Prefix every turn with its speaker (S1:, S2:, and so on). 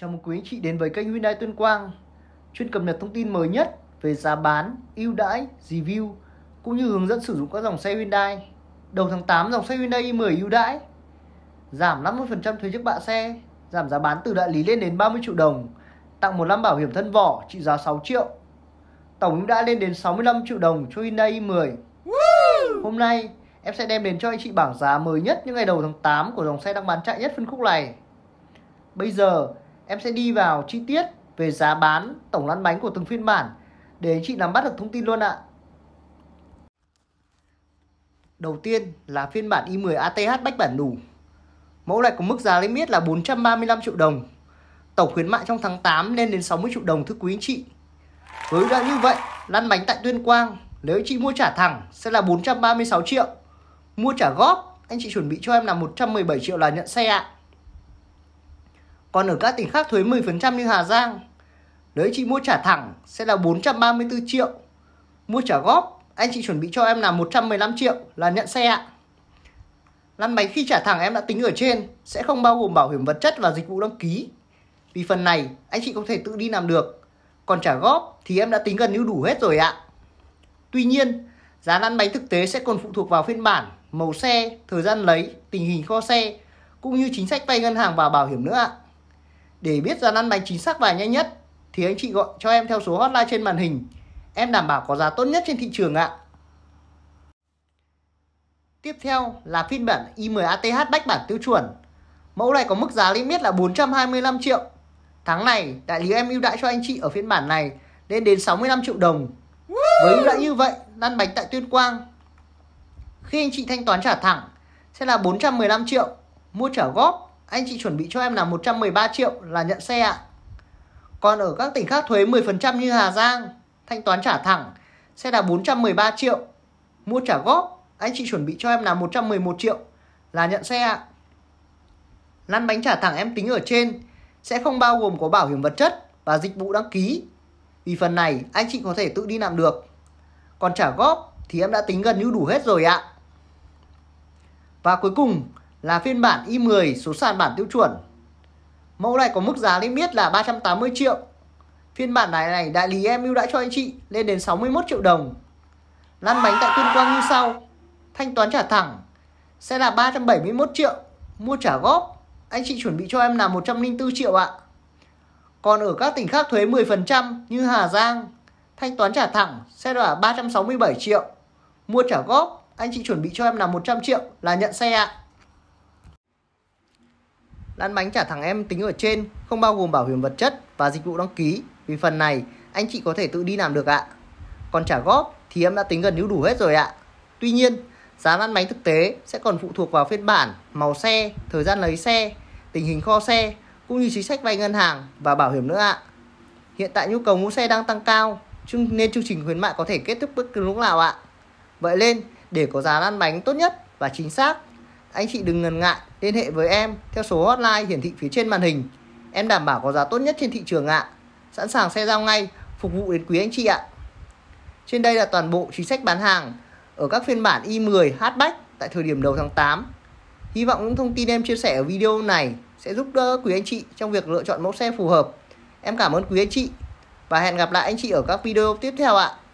S1: Chào mừng quý anh chị đến với kênh Hyundai Tuyên Quang chuyên cập nhật thông tin mới nhất về giá bán, ưu đãi, review cũng như hướng dẫn sử dụng các dòng xe Hyundai. Đầu tháng 8 dòng xe Hyundai i10 ưu đãi giảm 50% thuế trước bạ xe, giảm giá bán từ đại lý lên đến 30 triệu đồng, tặng một năm bảo hiểm thân vỏ trị giá 6 triệu. Tổng ưu đãi lên đến 65 triệu đồng cho Hyundai i10. Hôm nay em sẽ đem đến cho anh chị bảng giá mới nhất những ngày đầu tháng 8 của dòng xe đang bán chạy nhất phân khúc này. Bây giờ em sẽ đi vào chi tiết về giá bán tổng lăn bánh của từng phiên bản để anh chị nắm bắt được thông tin luôn ạ. Đầu tiên là phiên bản i10 ATH bách bản đủ. Mẫu này có mức giá niêm yết là 435 triệu đồng. Tổng khuyến mại trong tháng 8 lên đến 60 triệu đồng thưa quý anh chị. Với giá như vậy, lăn bánh tại Tuyên Quang nếu anh chị mua trả thẳng sẽ là 436 triệu. Mua trả góp, anh chị chuẩn bị cho em là 117 triệu là nhận xe ạ. Còn ở các tỉnh khác thuế 10% như Hà Giang, nếu chị mua trả thẳng sẽ là 434 triệu. Mua trả góp, anh chị chuẩn bị cho em là 115 triệu là nhận xe ạ. Lăn bánh khi trả thẳng em đã tính ở trên sẽ không bao gồm bảo hiểm vật chất và dịch vụ đăng ký. Vì phần này anh chị có thể tự đi làm được. Còn trả góp thì em đã tính gần như đủ hết rồi ạ. Tuy nhiên, giá lăn bánh thực tế sẽ còn phụ thuộc vào phiên bản, màu xe, thời gian lấy, tình hình kho xe cũng như chính sách vay ngân hàng và bảo hiểm nữa ạ. Để biết giá lăn bánh chính xác và nhanh nhất thì anh chị gọi cho em theo số hotline trên màn hình. Em đảm bảo có giá tốt nhất trên thị trường ạ. Tiếp theo là phiên bản i10ATH bách bản tiêu chuẩn. Mẫu này có mức giá niêm yết là 425 triệu. Tháng này, đại lý em ưu đãi cho anh chị ở phiên bản này lên đến 65 triệu đồng. Với ưu đãi như vậy, lăn bánh tại Tuyên Quang. Khi anh chị thanh toán trả thẳng sẽ là 415 triệu, mua trả góp anh chị chuẩn bị cho em là 113 triệu là nhận xe ạ. Còn ở các tỉnh khác thuế 10% như Hà Giang, thanh toán trả thẳng sẽ là 413 triệu. Mua trả góp, anh chị chuẩn bị cho em là 111 triệu là nhận xe ạ. Lăn bánh trả thẳng em tính ở trên sẽ không bao gồm có bảo hiểm vật chất và dịch vụ đăng ký. Vì phần này anh chị có thể tự đi làm được. Còn trả góp thì em đã tính gần như đủ hết rồi ạ. Và cuối cùng là phiên bản i10 số sàn bản tiêu chuẩn. Mẫu này có mức giá niêm yết là 380 triệu. Phiên bản này này đại lý em ưu đãi cho anh chị lên đến 61 triệu đồng. Lăn bánh tại tuyên quang như sau. Thanh toán trả thẳng sẽ là 371 triệu. Mua trả góp anh chị chuẩn bị cho em là 104 triệu ạ. Còn ở các tỉnh khác thuế 10% như Hà Giang, thanh toán trả thẳng sẽ là 367 triệu. Mua trả góp anh chị chuẩn bị cho em là 100 triệu là nhận xe ạ lăn bánh trả thẳng em tính ở trên không bao gồm bảo hiểm vật chất và dịch vụ đăng ký. Vì phần này anh chị có thể tự đi làm được ạ. Còn trả góp thì em đã tính gần như đủ hết rồi ạ. Tuy nhiên, giá lăn bánh thực tế sẽ còn phụ thuộc vào phiên bản, màu xe, thời gian lấy xe, tình hình kho xe cũng như chính sách vay ngân hàng và bảo hiểm nữa ạ. Hiện tại nhu cầu mua xe đang tăng cao nên chương trình khuyến mại có thể kết thúc bất cứ lúc nào ạ. Vậy nên để có giá lăn bánh tốt nhất và chính xác anh chị đừng ngần ngại liên hệ với em theo số hotline hiển thị phía trên màn hình. Em đảm bảo có giá tốt nhất trên thị trường ạ. Sẵn sàng xe giao ngay, phục vụ đến quý anh chị ạ. Trên đây là toàn bộ chính sách bán hàng ở các phiên bản i10 hatchback tại thời điểm đầu tháng 8. Hy vọng những thông tin em chia sẻ ở video này sẽ giúp đỡ quý anh chị trong việc lựa chọn mẫu xe phù hợp. Em cảm ơn quý anh chị và hẹn gặp lại anh chị ở các video tiếp theo ạ.